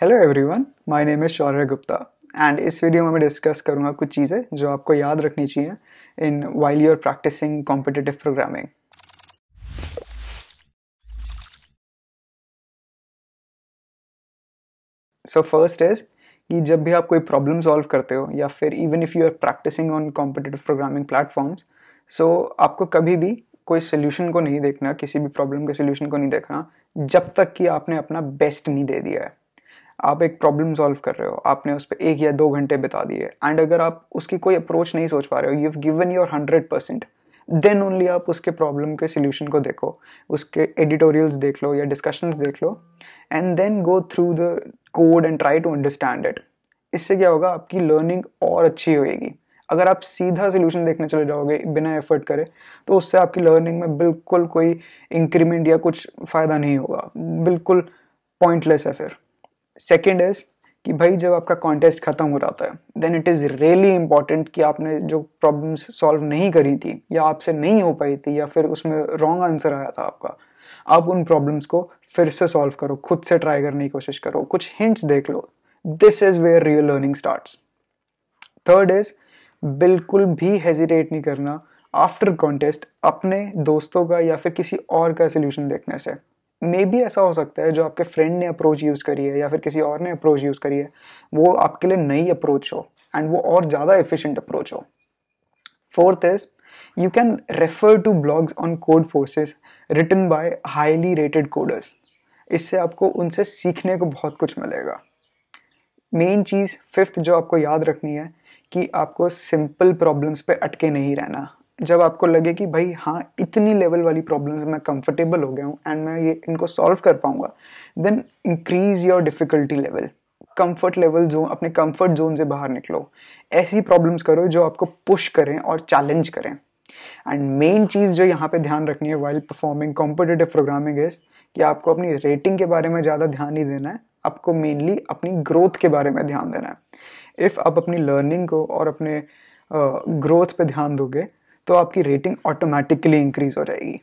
hello everyone my name is Shaurya Gupta and इस video में मैं डिस्कस करूँगा कुछ चीज़ें जो आपको याद रखनी चाहिए in while you are practising competitive programming so first is कि जब भी आप कोई प्रॉब्लम सॉल्व करते हो या फिर even if you are practising on competitive programming platforms so आपको कभी भी कोई सोल्यूशन को नहीं देखना किसी भी प्रॉब्लम के सोल्यूशन को नहीं देखना जब तक कि आपने अपना बेस्ट नहीं दे दिया है आप एक प्रॉब्लम सॉल्व कर रहे हो आपने उस पर एक या दो घंटे बिता दिए एंड अगर आप उसकी कोई अप्रोच नहीं सोच पा रहे हो you have given your hundred percent then only आप उसके प्रॉब्लम के सोल्यूशन को देखो उसके एडिटोरियल्स देख लो या डिस्कशंस देख लो and then go through the code and try to understand it इससे क्या होगा आपकी लर्निंग और अच्छी होएगी अगर आप सीधा सोल्यूशन देखने चले जाओगे बिना एफर्ट करे तो उससे आपकी लर्निंग में बिल्कुल कोई इंक्रीमेंट या कुछ फ़ायदा नहीं होगा बिल्कुल पॉइंटलेस है फिर सेकेंड इज कि भाई जब आपका कॉन्टेस्ट खत्म हो रहा है then it is really important कि आपने जो प्रॉब्लम्स सॉल्व नहीं करी थी या आपसे नहीं हो पाई थी या फिर उसमें रॉन्ग आंसर आया था आपका आप उन प्रॉब्लम्स को फिर से सॉल्व करो खुद से ट्राई करने की कोशिश करो कुछ हिंट्स देख लो this is where real learning start third is बिल्कुल भी हेजिटेट नहीं करना आफ्टर कॉन्टेस्ट अपने दोस्तों का या फिर किसी और का सोल्यूशन देखने से मे भी ऐसा हो सकता है जो आपके फ्रेंड ने अप्रोच यूज़ करी है या फिर किसी और ने अप्रोच यूज़ करी है वो आपके लिए नई अप्रोच हो एंड वो और ज़्यादा एफिशिएंट अप्रोच हो fourth is you can refer to blogs on Codeforces written by highly rated coders इससे आपको उनसे सीखने को बहुत कुछ मिलेगा मेन चीज़ फिफ्थ जो आपको याद रखनी है कि आपको सिंपल प्रॉब्लम्स पे अटके नहीं रहना जब आपको लगे कि भाई हाँ इतनी लेवल वाली प्रॉब्लम्स मैं कंफर्टेबल हो गया हूँ एंड मैं ये इनको सॉल्व कर पाऊंगा then increase your difficulty level comfort level zone अपने कंफर्ट जोन से बाहर निकलो ऐसी प्रॉब्लम्स करो जो आपको पुश करें और चैलेंज करें एंड मेन चीज़ जो यहाँ पे ध्यान रखनी है while performing competitive programming is कि आपको अपनी रेटिंग के बारे में ज़्यादा ध्यान नहीं देना है आपको मेनली अपनी ग्रोथ के बारे में ध्यान देना है इफ़ आप अपनी लर्निंग को और अपने ग्रोथ uh, पे ध्यान दोगे तो आपकी रेटिंग ऑटोमेटिकली इंक्रीज हो जाएगी